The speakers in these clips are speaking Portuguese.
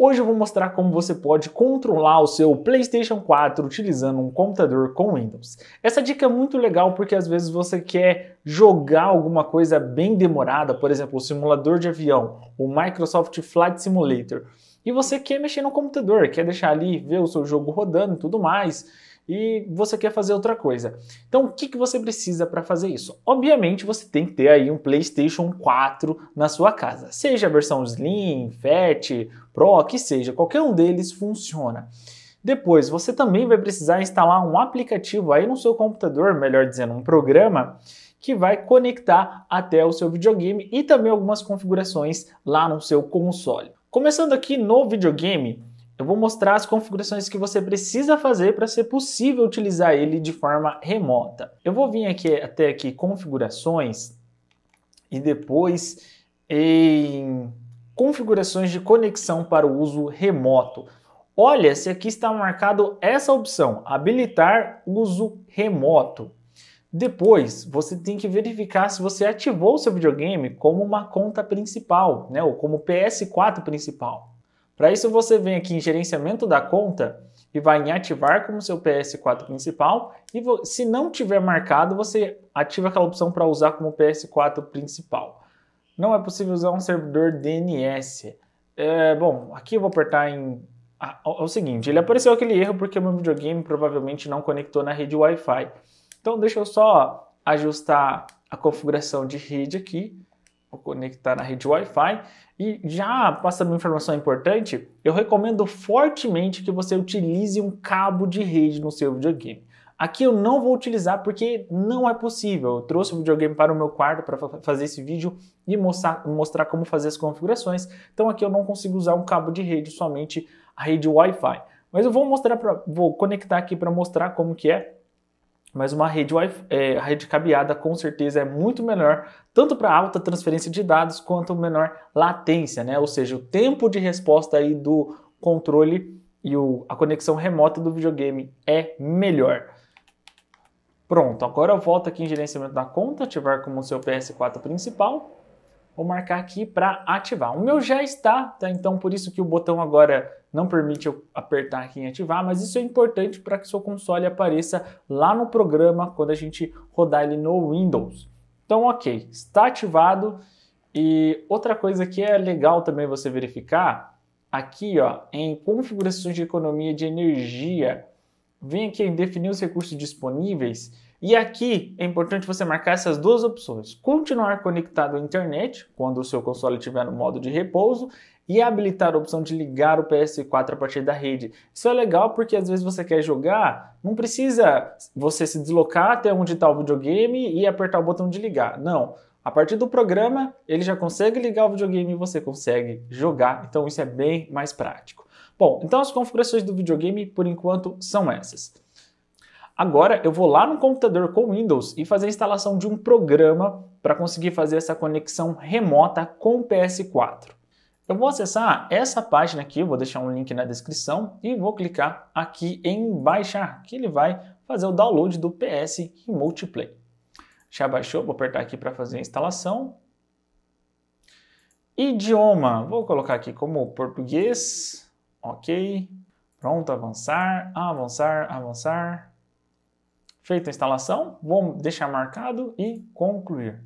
Hoje eu vou mostrar como você pode controlar o seu PlayStation 4 utilizando um computador com Windows. Essa dica é muito legal porque às vezes você quer jogar alguma coisa bem demorada, por exemplo, o simulador de avião, o Microsoft Flight Simulator, e você quer mexer no computador, quer deixar ali ver o seu jogo rodando e tudo mais e você quer fazer outra coisa. Então, o que, que você precisa para fazer isso? Obviamente, você tem que ter aí um PlayStation 4 na sua casa, seja a versão Slim, Fat, Pro, que seja, qualquer um deles funciona. Depois, você também vai precisar instalar um aplicativo aí no seu computador, melhor dizendo, um programa que vai conectar até o seu videogame e também algumas configurações lá no seu console. Começando aqui no videogame, eu vou mostrar as configurações que você precisa fazer para ser possível utilizar ele de forma remota. Eu vou vir aqui até aqui configurações e depois em configurações de conexão para o uso remoto. Olha se aqui está marcado essa opção, habilitar uso remoto. Depois, você tem que verificar se você ativou o seu videogame como uma conta principal, né, ou como PS4 principal. Para isso, você vem aqui em gerenciamento da conta e vai em ativar como seu PS4 principal. E se não tiver marcado, você ativa aquela opção para usar como PS4 principal não é possível usar um servidor DNS. É, bom, aqui eu vou apertar em... Ah, é o seguinte, ele apareceu aquele erro porque o meu videogame provavelmente não conectou na rede Wi-Fi. Então deixa eu só ajustar a configuração de rede aqui. Vou conectar na rede Wi-Fi. E já passando uma informação importante, eu recomendo fortemente que você utilize um cabo de rede no seu videogame. Aqui eu não vou utilizar porque não é possível. Eu trouxe o videogame para o meu quarto para fazer esse vídeo e mostrar, mostrar como fazer as configurações. Então aqui eu não consigo usar um cabo de rede, somente a rede Wi-Fi. Mas eu vou mostrar, para vou conectar aqui para mostrar como que é. Mas uma rede, é, rede cabeada com certeza é muito melhor, tanto para alta transferência de dados quanto menor latência, né? Ou seja, o tempo de resposta aí do controle e o, a conexão remota do videogame é melhor. Pronto, agora eu volto aqui em gerenciamento da conta, ativar como seu PS4 principal. Vou marcar aqui para ativar. O meu já está, tá? então por isso que o botão agora não permite eu apertar aqui em ativar, mas isso é importante para que seu console apareça lá no programa quando a gente rodar ele no Windows. Então, ok, está ativado. E outra coisa que é legal também você verificar, aqui ó, em configurações de economia de energia, vem aqui em definir os recursos disponíveis e aqui é importante você marcar essas duas opções: continuar conectado à internet quando o seu console estiver no modo de repouso e habilitar a opção de ligar o PS4 a partir da rede. Isso é legal porque às vezes você quer jogar, não precisa você se deslocar até onde está o videogame e apertar o botão de ligar. Não. A partir do programa, ele já consegue ligar o videogame e você consegue jogar. Então isso é bem mais prático. Bom, então as configurações do videogame por enquanto são essas. Agora eu vou lá no computador com Windows e fazer a instalação de um programa para conseguir fazer essa conexão remota com o PS4. Eu vou acessar essa página aqui, vou deixar um link na descrição e vou clicar aqui em baixar, que ele vai fazer o download do PS Remote Play. Já baixou, vou apertar aqui para fazer a instalação. Idioma, vou colocar aqui como português. Ok. Pronto, avançar, avançar, avançar. Feita a instalação, vou deixar marcado e concluir.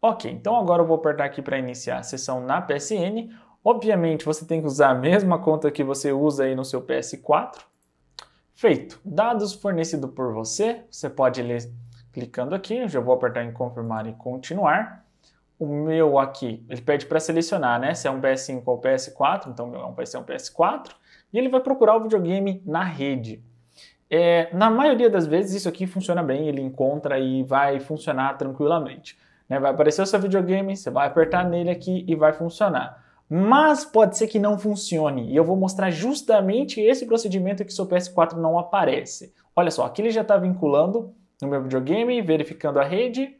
Ok, então agora eu vou apertar aqui para iniciar a sessão na PSN. Obviamente você tem que usar a mesma conta que você usa aí no seu PS4. Feito. Dados fornecidos por você, você pode ler clicando aqui. Eu já vou apertar em confirmar e continuar o meu aqui, ele pede para selecionar, né? Se é um PS5 ou PS4, então meu é um, vai ser um PS4, e ele vai procurar o videogame na rede. É, na maioria das vezes isso aqui funciona bem, ele encontra e vai funcionar tranquilamente. Né? Vai aparecer o seu videogame, você vai apertar nele aqui e vai funcionar. Mas pode ser que não funcione, e eu vou mostrar justamente esse procedimento que seu PS4 não aparece. Olha só, aqui ele já está vinculando no meu videogame, verificando a rede,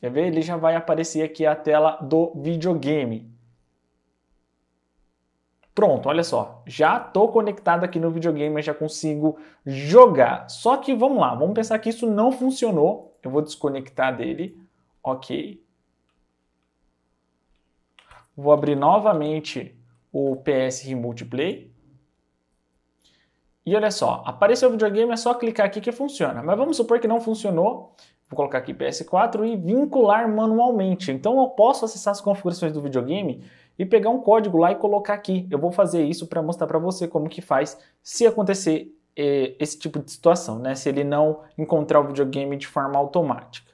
Quer ver? Ele já vai aparecer aqui a tela do videogame. Pronto, olha só, já estou conectado aqui no videogame, já consigo jogar. Só que vamos lá, vamos pensar que isso não funcionou. Eu vou desconectar dele, ok. Vou abrir novamente o PS Remote Play. E olha só, apareceu o videogame, é só clicar aqui que funciona. Mas vamos supor que não funcionou vou colocar aqui PS4 e vincular manualmente. Então eu posso acessar as configurações do videogame e pegar um código lá e colocar aqui. Eu vou fazer isso para mostrar para você como que faz se acontecer eh, esse tipo de situação, né? Se ele não encontrar o videogame de forma automática.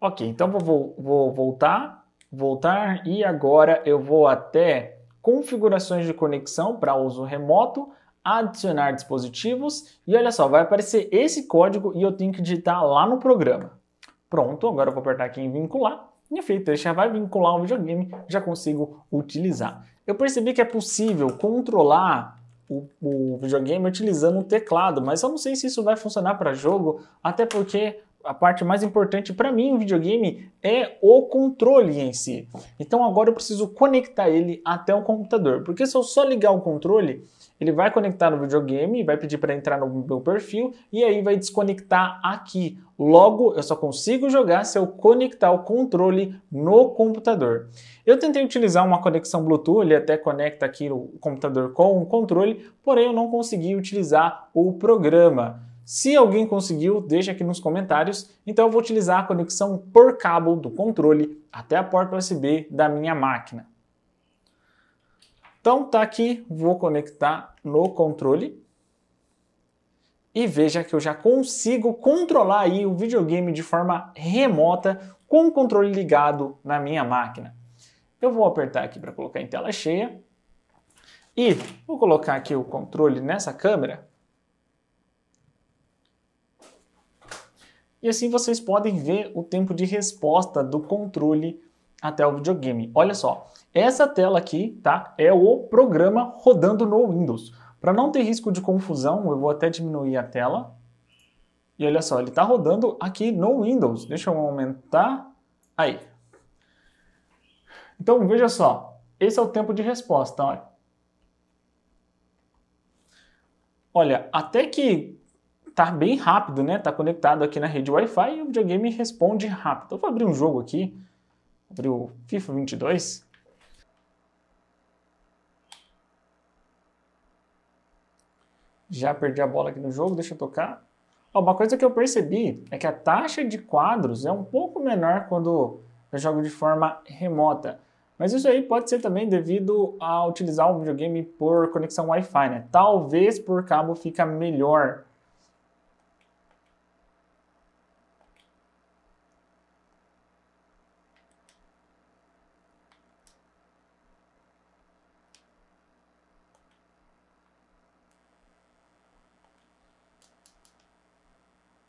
Ok, então vou, vou voltar, voltar e agora eu vou até configurações de conexão para uso remoto adicionar dispositivos e olha só, vai aparecer esse código e eu tenho que digitar lá no programa. Pronto, agora eu vou apertar aqui em vincular. E feito, ele já vai vincular o videogame, já consigo utilizar. Eu percebi que é possível controlar o, o videogame utilizando o teclado, mas eu não sei se isso vai funcionar para jogo, até porque a parte mais importante para mim em videogame é o controle em si. Então agora eu preciso conectar ele até o computador, porque se eu só ligar o controle, ele vai conectar no videogame, vai pedir para entrar no meu perfil e aí vai desconectar aqui. Logo, eu só consigo jogar se eu conectar o controle no computador. Eu tentei utilizar uma conexão Bluetooth, ele até conecta aqui o computador com o controle, porém eu não consegui utilizar o programa. Se alguém conseguiu, deixa aqui nos comentários. Então eu vou utilizar a conexão por cabo do controle até a porta USB da minha máquina. Então tá aqui, vou conectar no controle. E veja que eu já consigo controlar aí o videogame de forma remota com o controle ligado na minha máquina. Eu vou apertar aqui para colocar em tela cheia. E vou colocar aqui o controle nessa câmera E assim vocês podem ver o tempo de resposta do controle até o videogame. Olha só, essa tela aqui, tá, é o programa rodando no Windows. Para não ter risco de confusão, eu vou até diminuir a tela. E olha só, ele está rodando aqui no Windows. Deixa eu aumentar. Aí. Então veja só, esse é o tempo de resposta. Olha, olha até que tá bem rápido, né? Tá conectado aqui na rede Wi-Fi e o videogame responde rápido. Eu vou abrir um jogo aqui, abrir o FIFA 22. Já perdi a bola aqui no jogo, deixa eu tocar. Ó, uma coisa que eu percebi é que a taxa de quadros é um pouco menor quando eu jogo de forma remota. Mas isso aí pode ser também devido a utilizar o videogame por conexão Wi-Fi, né? Talvez por cabo fica melhor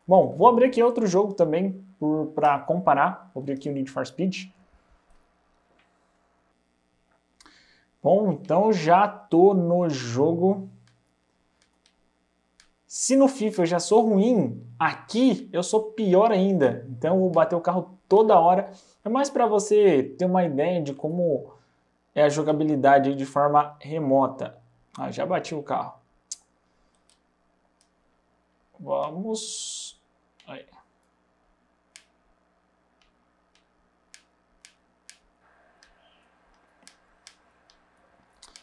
Bom, vou abrir aqui outro jogo também para comparar. Vou abrir aqui o Need for Speed. Bom, então já tô no jogo. Se no FIFA eu já sou ruim, aqui eu sou pior ainda. Então eu vou bater o carro toda hora. É mais para você ter uma ideia de como é a jogabilidade de forma remota. Ah, já bati o carro. Vamos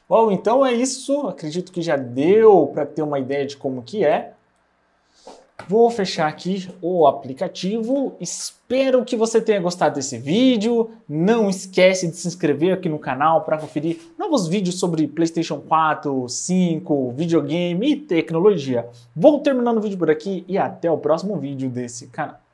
Bom, então é isso. Acredito que já deu para ter uma ideia de como que é. Vou fechar aqui o aplicativo. Espero que você tenha gostado desse vídeo. Não esquece de se inscrever aqui no canal para conferir novos vídeos sobre PlayStation 4, 5, videogame e tecnologia. Vou terminando o vídeo por aqui e até o próximo vídeo desse canal.